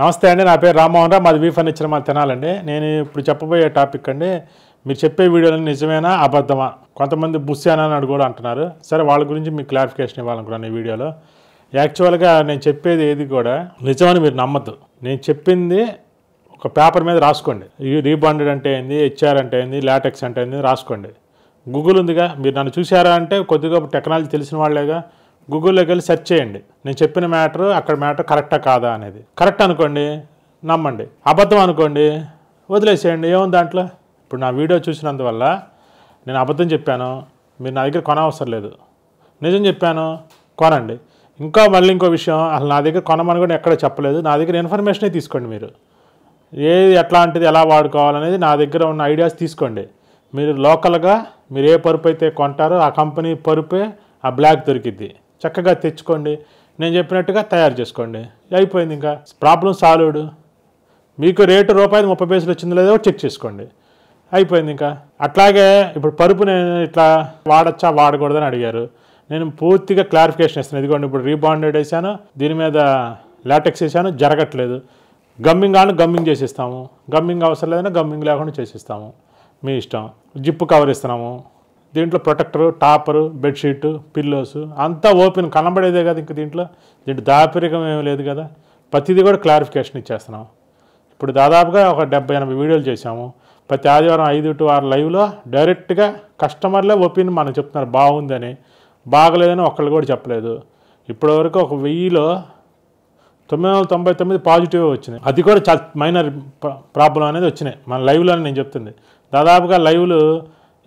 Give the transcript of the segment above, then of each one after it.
నమస్తే అండి నా పేరు రామ్మోహన్ రావు మాది వి ఫర్నిచర్ మా తినాలండి నేను ఇప్పుడు చెప్పబోయే టాపిక్ అండి మీరు చెప్పే వీడియోలు నిజమేనా అబద్ధమా కొంతమంది బుస్సేనా అని కూడా అంటున్నారు సరే వాళ్ళ గురించి మీకు క్లారిఫికేషన్ ఇవ్వాలనుకున్నాను ఈ వీడియోలో యాక్చువల్గా నేను చెప్పేది ఏది కూడా నిజమని మీరు నమ్మద్దు నేను చెప్పింది ఒక పేపర్ మీద రాసుకోండి రీబాండెడ్ అంటే ఏంది హెచ్ఆర్ అంటే ఏంది లాటెక్స్ అంటే ఏంది రాసుకోండి గూగుల్ ఉందిగా మీరు నన్ను చూసారా అంటే కొద్దిగా టెక్నాలజీ తెలిసిన వాళ్ళేగా గూగుల్లోకి వెళ్ళి సెర్చ్ చేయండి నేను చెప్పిన మ్యాటర్ అక్కడ మ్యాటర్ కరెక్టా కాదా అనేది కరెక్ట్ అనుకోండి నమ్మండి అబద్ధం అనుకోండి వదిలేసేయండి ఏముంది దాంట్లో ఇప్పుడు నా వీడియో చూసినందువల్ల నేను అబద్ధం చెప్పాను మీరు నా దగ్గర కొనవసరం లేదు నిజం చెప్పాను కొనండి ఇంకా మళ్ళీ ఇంకో విషయం అసలు నా దగ్గర కొనమని కూడా ఎక్కడ చెప్పలేదు నా దగ్గర ఇన్ఫర్మేషనే తీసుకోండి మీరు ఏది ఎట్లాంటిది ఎలా వాడుకోవాలనేది నా దగ్గర ఉన్న ఐడియాస్ తీసుకోండి మీరు లోకల్గా మీరు ఏ పరుపు అయితే కొంటారో ఆ కంపెనీ పరుపే ఆ బ్లాక్ దొరికిద్ది చక్కగా తెచ్చుకోండి నేను చెప్పినట్టుగా తయారు చేసుకోండి అయిపోయింది ఇంకా ప్రాబ్లం సాల్వ్డ్ మీకు రేటు రూపాయలు ముప్పై పైసలు వచ్చింది లేదో చెక్ చేసుకోండి అయిపోయింది ఇంకా అట్లాగే ఇప్పుడు పరుపు నేను ఇట్లా వాడచ్చా వాడకూడదని అడిగారు నేను పూర్తిగా క్లారిఫికేషన్ ఇస్తాను ఇదిగోండి ఇప్పుడు రీబాండెడ్ వేసాను దీని మీద లాటెక్స్ వేసాను జరగట్లేదు గమ్మింగ్ కాను గమ్మింగ్ చేసిస్తాము గమ్మింగ్ అవసరం లేదన్నా గమ్మింగ్ లేకుండా చేసిస్తాము మీ ఇష్టం జిప్పు కవర్ ఇస్తున్నాము దీంట్లో ప్రొటెక్టర్ టాపరు బెడ్షీట్ పిల్లోస్ అంతా ఓపెన్ కనబడేదే కదా ఇంక దీంట్లో దీంట్లో దాపరికం ఏమీ లేదు కదా ప్రతిదీ కూడా క్లారిఫికేషన్ ఇచ్చేస్తున్నాం ఇప్పుడు దాదాపుగా ఒక డెబ్బై ఎనభై వీడియోలు చేశాము ప్రతి ఆదివారం ఐదు టు ఆరు లైవ్లో డైరెక్ట్గా కస్టమర్లే ఒపీనియన్ మనం చెప్తున్నారు బాగుందని బాగలేదని ఒక్కళ్ళు కూడా చెప్పలేదు ఇప్పటివరకు ఒక వెయ్యిలో తొమ్మిది వందల తొంభై తొమ్మిది పాజిటివ్ వచ్చినాయి అది కూడా చాలా మైనర్ ప్రాబ్లం అనేది వచ్చినాయి మన లైవ్లో నేను చెప్తుంది దాదాపుగా లైవ్లు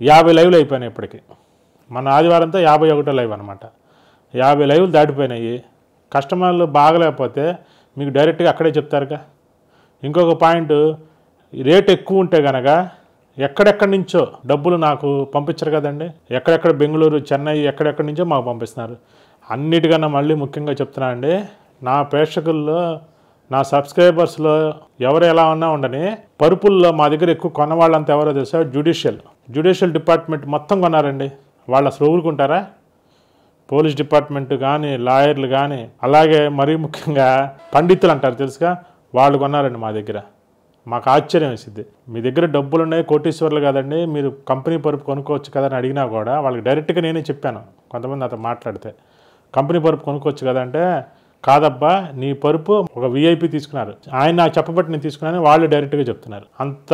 యాభై లైవ్లు అయిపోయినాయి ఇప్పటికి మన ఆదివారంతో యాభై ఒకటో లైవ్ అనమాట యాభై లైవ్లు దాటిపోయినాయి కస్టమర్లు బాగలేకపోతే మీకు డైరెక్ట్గా అక్కడే చెప్తారుగా ఇంకొక పాయింట్ రేట్ ఎక్కువ ఉంటే కనుక ఎక్కడెక్కడి నుంచో డబ్బులు నాకు పంపించరు కదండి ఎక్కడెక్కడ బెంగళూరు చెన్నై ఎక్కడెక్కడి నుంచో మాకు పంపిస్తున్నారు అన్నిటికన్నా మళ్ళీ ముఖ్యంగా చెప్తున్నా అండి నా ప్రేక్షకుల్లో నా సబ్స్క్రైబర్స్లో ఎవరు ఎలా ఉన్నా ఉండని పరుపుల్లో మా దగ్గర ఎక్కువ కొన్నవాళ్ళంతా ఎవరో తెలుసా జ్యుడిషియల్ జ్యుడిషియల్ డిపార్ట్మెంట్ మొత్తం కొన్నారండి వాళ్ళు అసలు ఊరుకుంటారా పోలీస్ డిపార్ట్మెంట్ కానీ లాయర్లు కానీ అలాగే మరీ ముఖ్యంగా పండితులు అంటారు తెలుసుగా వాళ్ళు కొన్నారండి మా దగ్గర మాకు ఆశ్చర్యం వేసింది మీ దగ్గర డబ్బులు ఉన్నాయి కోటీశ్వర్లు కదండి మీరు కంపెనీ పరుపు కొనుక్కోవచ్చు కదా అని అడిగినా కూడా వాళ్ళకి డైరెక్ట్గా నేనే చెప్పాను కొంతమంది నాతో మాట్లాడితే కంపెనీ పరుపు కొనుక్కోవచ్చు కదంటే కాదబ్బా నీ పరుపు ఒక విఐపి తీసుకున్నారు ఆయన నాకు చెప్పబట్టి నేను తీసుకున్నాను వాళ్ళు డైరెక్ట్గా చెప్తున్నారు అంత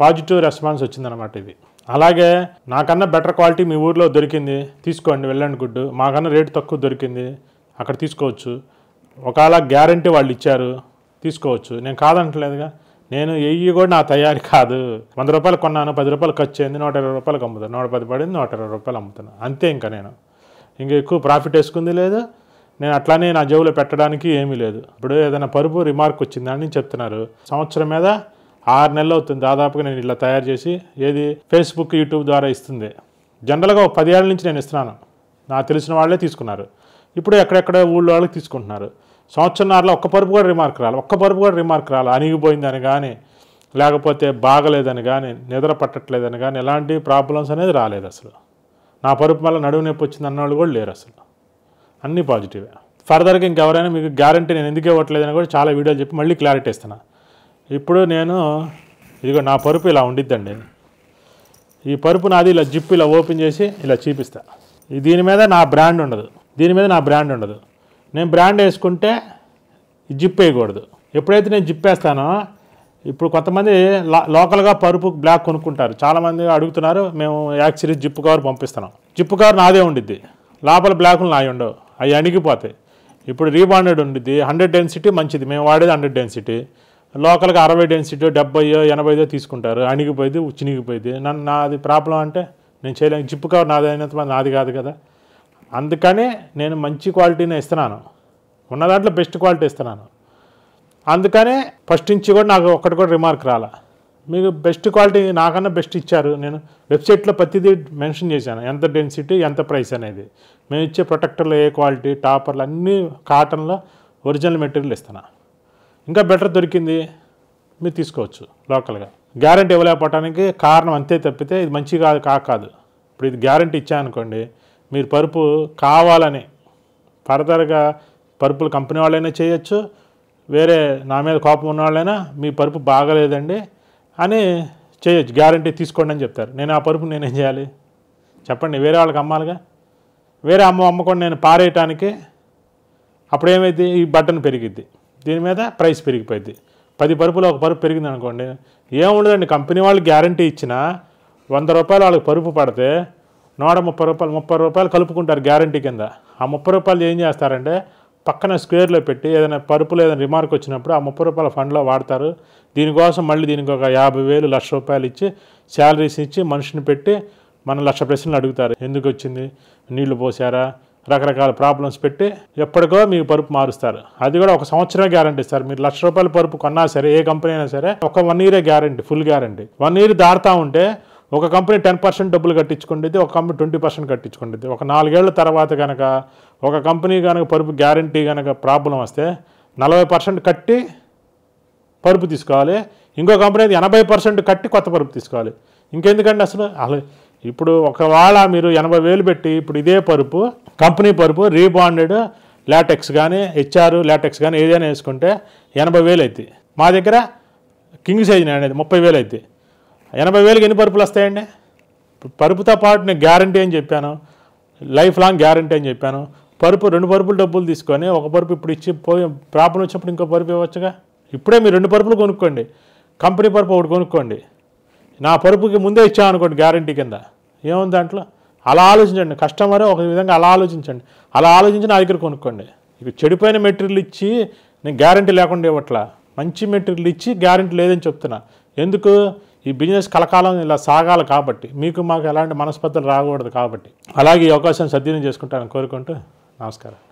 పాజిటివ్ రెస్పాన్స్ వచ్చిందనమాట ఇది అలాగే నాకన్నా బెటర్ క్వాలిటీ మీ ఊర్లో దొరికింది తీసుకోండి వెళ్ళండి గుడ్డు మాకన్నా రేటు తక్కువ దొరికింది అక్కడ తీసుకోవచ్చు ఒకవేళ గ్యారంటీ వాళ్ళు ఇచ్చారు తీసుకోవచ్చు నేను కాదంటలేదుగా నేను ఏవి e కూడా నా తయారీ కాదు వంద రూపాయలు కొన్నాను పది రూపాయలు ఖర్చు అయింది నూట ఇరవై రూపాయలకు అమ్ముతాను నూట పది పడింది నూట ఇరవై రూపాయలు అమ్ముతాను అంతే ఇంకా నేను ఇంకా ఎక్కువ ప్రాఫిట్ వేసుకుంది లేదు నేను అట్లానే నా జేబులో పెట్టడానికి ఏమీ లేదు ఇప్పుడు ఏదైనా పరుపు రిమార్క్ వచ్చిందని చెప్తున్నారు సంవత్సరం మీద ఆరు నెలలు అవుతుంది దాదాపుగా నేను ఇట్లా తయారు చేసి ఏది ఫేస్బుక్ యూట్యూబ్ ద్వారా ఇస్తుంది జనరల్గా ఒక పది ఏళ్ళ నుంచి నేను ఇస్తున్నాను నా తెలిసిన వాళ్ళే తీసుకున్నారు ఇప్పుడు ఎక్కడెక్కడ ఊళ్ళో వాళ్ళకి తీసుకుంటున్నారు సంవత్సరంన్నరలో ఒక్క పరుపు కూడా రిమార్క్ రాలి ఒక్క పరుపు కూడా రిమార్క్ రాలి అనిగిపోయిందని కానీ లేకపోతే బాగలేదని కానీ నిద్ర పట్టట్లేదని కానీ ఎలాంటి ప్రాబ్లమ్స్ అనేది రాలేదు అసలు నా పరుపు వల్ల నడువు నొప్పి వచ్చింది అన్నవాళ్ళు కూడా లేరు అసలు అన్నీ పాజిటివే ఫర్దర్గా ఇంకెవరైనా మీకు గ్యారంటీ నేను ఎందుకు ఇవ్వట్లేదని కూడా చాలా వీడియోలు చెప్పి మళ్ళీ క్లారిటీ ఇస్తున్నా ఇప్పుడు నేను ఇదిగో నా పరుపు ఇలా ఉండిద్దండి ఈ పరుపు నాది ఇలా జిప్ ఇలా ఓపెన్ చేసి ఇలా చూపిస్తా దీని మీద నా బ్రాండ్ ఉండదు దీని మీద నా బ్రాండ్ ఉండదు నేను బ్రాండ్ వేసుకుంటే జిప్ వేయకూడదు ఎప్పుడైతే నేను జిప్ వేస్తానో ఇప్పుడు కొంతమంది లోకల్గా పరుపు బ్లాక్ కొనుక్కుంటారు చాలామంది అడుగుతున్నారు మేము యాక్సిరీస్ జిప్ కవర్ పంపిస్తున్నాం జిప్ కవర్ నాదే ఉండిద్ది లోపల బ్లాకులు నాయి ఉండవు అవి అణిగిపోతాయి ఇప్పుడు రీబాండెడ్ ఉండిద్ది హండ్రెడ్ డెన్సిటీ మంచిది మేము వాడేది హండ్రెడ్ డెన్సిటీ లోకల్గా అరవై డెన్సిటీ డెబ్బైయో ఎనభైదో తీసుకుంటారు అణిగిపోయింది చినిగిపోయింది నన్ను నాది ప్రాబ్లం అంటే నేను చేయలేను జిప్పు కవర్ నాదైనంత నాది కాదు కదా అందుకనే నేను మంచి క్వాలిటీనే ఇస్తున్నాను ఉన్న దాంట్లో బెస్ట్ క్వాలిటీ ఇస్తున్నాను అందుకనే ఫస్ట్ నుంచి కూడా నాకు ఒక్కటి కూడా రిమార్క్ రాలే మీకు బెస్ట్ క్వాలిటీ నాకన్నా బెస్ట్ ఇచ్చారు నేను వెబ్సైట్లో ప్రతిదీ మెన్షన్ చేశాను ఎంత డెన్సిటీ ఎంత ప్రైస్ అనేది మేము ఇచ్చే ప్రొటెక్టర్లు ఏ క్వాలిటీ టాపర్లు అన్నీ కాటన్లో ఒరిజినల్ మెటీరియల్ ఇస్తాను ఇంకా బెటర్ దొరికింది మీరు తీసుకోవచ్చు లోకల్గా గ్యారంటీ ఇవ్వలేకపోవడానికి కారణం అంతే తప్పితే ఇది మంచి కాదు కాదు ఇప్పుడు ఇది గ్యారంటీ అనుకోండి మీరు పరుపు కావాలని ఫర్దర్గా పరుపులు కంపెనీ వాళ్ళైనా చేయొచ్చు వేరే నా మీద కోపం ఉన్న వాళ్ళైనా మీ పరుపు బాగలేదండి అని చేయొచ్చు గ్యారంటీ తీసుకోండి అని చెప్తారు నేను ఆ పరుపు నేనేం చేయాలి చెప్పండి వేరే వాళ్ళకి అమ్మాలిగా వేరే అమ్మ అమ్మకుండా నేను పారేయటానికి అప్పుడు ఏమైంది ఈ బటన్ పెరిగిద్ది దీని మీద ప్రైస్ పెరిగిపోయింది పది పరుపులు ఒక పరుపు పెరిగింది అనుకోండి ఏముండదండి కంపెనీ వాళ్ళు గ్యారంటీ ఇచ్చినా వంద రూపాయలు వాళ్ళకి పరుపు పడితే నూట ముప్పై రూపాయలు ముప్పై రూపాయలు కలుపుకుంటారు గ్యారంటీ కింద ఆ ముప్పై రూపాయలు ఏం చేస్తారంటే పక్కన స్క్వేర్లో పెట్టి ఏదైనా పరుపులు ఏదైనా రిమార్క్ వచ్చినప్పుడు ఆ ముప్పై రూపాయల ఫండ్లో వాడతారు దీనికోసం మళ్ళీ దీనికి ఒక యాభై వేలు లక్ష రూపాయలు ఇచ్చి శాలరీస్ ఇచ్చి మనిషిని పెట్టి మన లక్ష ప్రశ్నలు అడుగుతారు ఎందుకు వచ్చింది నీళ్లు పోసారా రకరకాల ప్రాబ్లమ్స్ పెట్టి ఎప్పటికో మీకు పరుపు మారుస్తారు అది కూడా ఒక సంవత్సరం గ్యారంటీ ఇస్తారు మీరు లక్ష రూపాయల పరుపు కొన్నా సరే ఏ కంపెనీ అయినా సరే ఒక వన్ ఇయరే guarantee full guarantee one year దాడుతూ ఉంటే ఒక కంపెనీ టెన్ పర్సెంట్ డబ్బులు కట్టించుకుండేది ఒక కంపెనీ ట్వంటీ పర్సెంట్ కట్టించుకుండేది ఒక నాలుగేళ్ల తర్వాత కనుక ఒక కంపెనీ కనుక పరుపు గ్యారంటీ కనుక ప్రాబ్లం వస్తే నలభై పర్సెంట్ కట్టి పరుపు తీసుకోవాలి ఇంకో కంపెనీ అయితే ఎనభై పర్సెంట్ కట్టి కొత్త పరుపు తీసుకోవాలి ఇంకెందుకండి అసలు అలా ఇప్పుడు ఒకవేళ మీరు ఎనభై వేలు పెట్టి ఇప్పుడు ఇదే పరుపు కంపెనీ పరుపు రీబాండెడ్ లాటెక్స్ కానీ హెచ్ఆర్ లాటెక్స్ కానీ ఏదైనా వేసుకుంటే ఎనభై వేలు అవుతాయి మా దగ్గర కింగ్ సైజ్ అనేది ముప్పై వేలు అవుతాయి ఎనభై వేలకు ఎన్ని పరుపులు వస్తాయండి పరుపుతో పాటు నేను గ్యారంటీ అని చెప్పాను లైఫ్ లాంగ్ గ్యారంటీ అని చెప్పాను పరుపు రెండు పరుపులు డబ్బులు తీసుకొని ఒక పరుపు ఇప్పుడు ఇచ్చి పోయి ప్రాబ్లం వచ్చినప్పుడు ఇంకో పరుపు ఇవ్వచ్చుగా ఇప్పుడే మీరు రెండు పరుపులు కొనుక్కోండి కంపెనీ పరుపు ఒకటి కొనుక్కోండి నా పరుపుకి ముందే ఇచ్చామనుకోండి గ్యారంటీ కింద ఏముంది దాంట్లో అలా ఆలోచించండి కస్టమర్ ఒక విధంగా అలా ఆలోచించండి అలా ఆలోచించి నా దగ్గర కొనుక్కోండి ఇక చెడిపోయిన మెటీరియల్ ఇచ్చి నేను గ్యారంటీ లేకుండా ఇవ్వట్లా మంచి మెటీరియల్ ఇచ్చి గ్యారంటీ లేదని చెప్తున్నా ఎందుకు ఈ బిజినెస్ కలకాలం ఇలా సాగాలి కాబట్టి మీకు మాకు ఎలాంటి మనస్పత్తులు రాకూడదు కాబట్టి అలాగే ఈ అవకాశం సద్వినియోగం చేసుకుంటాను కోరుకుంటూ నమస్కారం